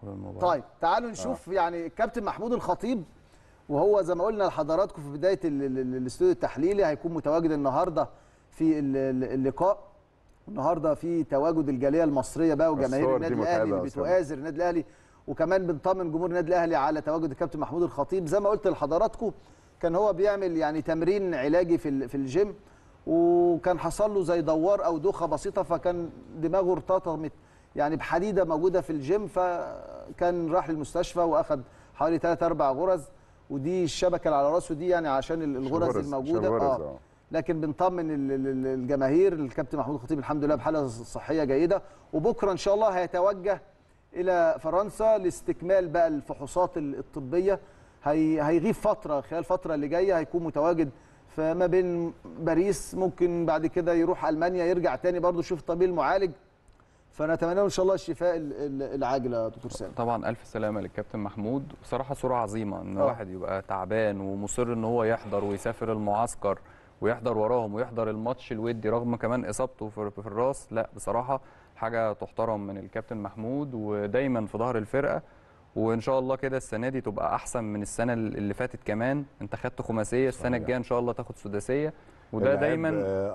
كل المباراه طيب تعالوا آه. نشوف آه. يعني الكابتن محمود الخطيب وهو زي ما قلنا لحضراتكم في بدايه الاستوديو التحليلي هيكون متواجد النهارده في اللقاء النهارده في تواجد الجاليه المصريه بقى وجماهير النادي الاهلي اللي بتؤازر النادي الاهلي وكمان بنطمن جمهور النادي الاهلي على تواجد الكابتن محمود الخطيب زي ما قلت لحضراتكم كان هو بيعمل يعني تمرين علاجي في في الجيم وكان حصل له زي دوار او دوخه بسيطه فكان دماغه ارتطمت يعني بحديده موجوده في الجيم فكان راح للمستشفى واخد حوالي 3 4 غرز ودي الشبكه اللي على راسه دي يعني عشان الغرز الموجوده آه. اه لكن بنطمن الجماهير الكابتن محمود الخطيب الحمد لله بحاله صحيه جيده وبكره ان شاء الله هيتوجه الى فرنسا لاستكمال بقى الفحوصات الطبيه هيغيب فتره خلال الفتره اللي جايه هيكون متواجد فما بين باريس ممكن بعد كده يروح المانيا يرجع تاني برضه يشوف الطبيب المعالج فنتمنى ان شاء الله الشفاء العاجله يا دكتور سامي طبعا الف سلامه للكابتن محمود بصراحه صوره عظيمه ان آه. الواحد يبقى تعبان ومصر ان هو يحضر ويسافر المعسكر ويحضر وراهم ويحضر الماتش الودي رغم كمان اصابته في الراس لا بصراحه حاجه تحترم من الكابتن محمود ودايما في ظهر الفرقه وان شاء الله كده السنه دي تبقى احسن من السنه اللي فاتت كمان انت خدت خماسيه السنه الجايه ان شاء الله تاخد سداسيه وده دايما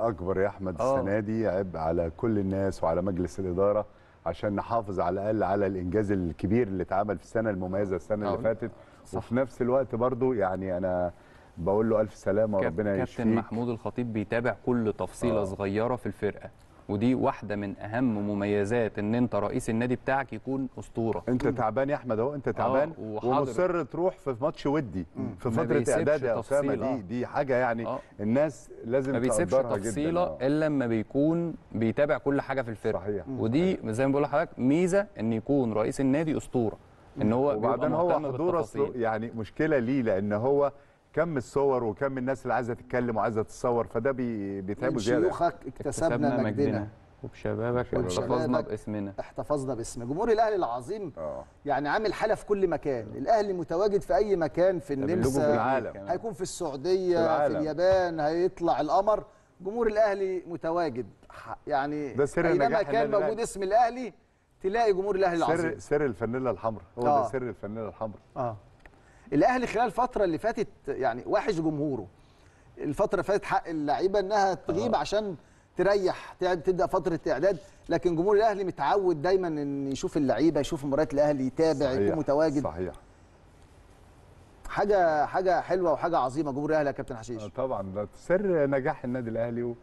اكبر يا احمد أوه. السنه دي عبء على كل الناس وعلى مجلس الاداره عشان نحافظ على الاقل على الانجاز الكبير اللي اتعمل في السنه المميزه السنه أوه. اللي آه. فاتت صح. وفي نفس الوقت برضو يعني انا بقول له الف سلامه وربنا يشفيك كابتن محمود الخطيب بيتابع كل تفصيله أوه. صغيره في الفرقه ودي واحده من اهم مميزات ان انت رئيس النادي بتاعك يكون اسطوره انت تعبان يا احمد اهو انت آه، تعبان ومصر تروح في ماتش ودي في فتره اعداد يا اسامه دي دي حاجه يعني أوه. الناس لازم ما بيسيبش تفصيله آه. الا لما بيكون بيتابع كل حاجه في الفرقه صحيح. ودي زي ما بقول لحضرتك ميزه ان يكون رئيس النادي اسطوره ان هو وبعدين هو حضوره يعني مشكله ليه لان هو كم الصور وكم الناس اللي عايزه تتكلم وعايزه تتصور فده بي... بيتعبوا زياده شيوخك اكتسبنا, مجدنا, وبشبابك احتفظنا باسمنا احتفظنا باسم جمهور الاهلي العظيم أوه. يعني عامل حاله في كل مكان الاهلي متواجد في اي مكان في النمسا في العالم. هيكون في السعوديه في, في اليابان هيطلع القمر جمهور الاهلي متواجد يعني ده سر اينما كان موجود اسم الاهلي تلاقي جمهور الاهلي العظيم سر آه. سر الفانيلا الحمراء هو ده سر الفانيلا الحمراء اه الاهلي خلال الفتره اللي فاتت يعني وحش جمهوره الفتره اللي فاتت حق اللعيبه انها تغيب آه. عشان تريح تبدا فتره اعداد لكن جمهور الاهلي متعود دايما ان يشوف اللعيبه يشوف مباريات الاهلي يتابع يكون متواجد صحيح حاجه حاجه حلوه وحاجه عظيمه جمهور الاهلي يا كابتن حشيش آه، طبعا ده سر نجاح النادي الاهلي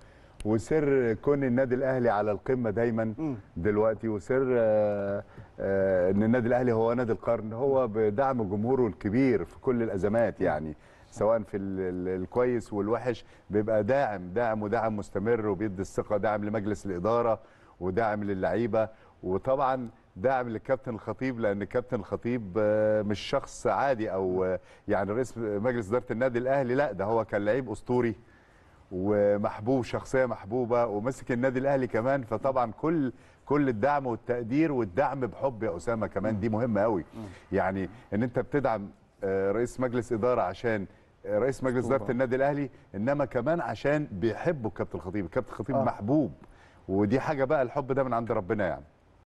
وسر كون النادي الاهلي على القمه دايما دلوقتي وسر آه، آه، ان النادي الاهلي هو نادي القرن هو بدعم جمهوره الكبير في كل الازمات يعني سواء في الكويس والوحش بيبقى داعم داعم ودعم مستمر وبيدي الثقه داعم لمجلس الاداره وداعم للعيبه وطبعا داعم للكابتن الخطيب لان الكابتن الخطيب آه، مش شخص عادي او يعني رئيس مجلس اداره النادي الاهلي لا ده هو كان لعيب اسطوري ومحبوب شخصيه محبوبه وماسك النادي الاهلي كمان فطبعا كل كل الدعم والتقدير والدعم بحب يا اسامه كمان دي مهمه قوي يعني ان انت بتدعم آه، رئيس مجلس اداره عشان آه، رئيس مجلس اداره النادي الاهلي انما كمان عشان بيحبه الكابتن الخطيب الكابتن الخطيب آه. محبوب ودي حاجه بقى الحب ده من عند ربنا يعني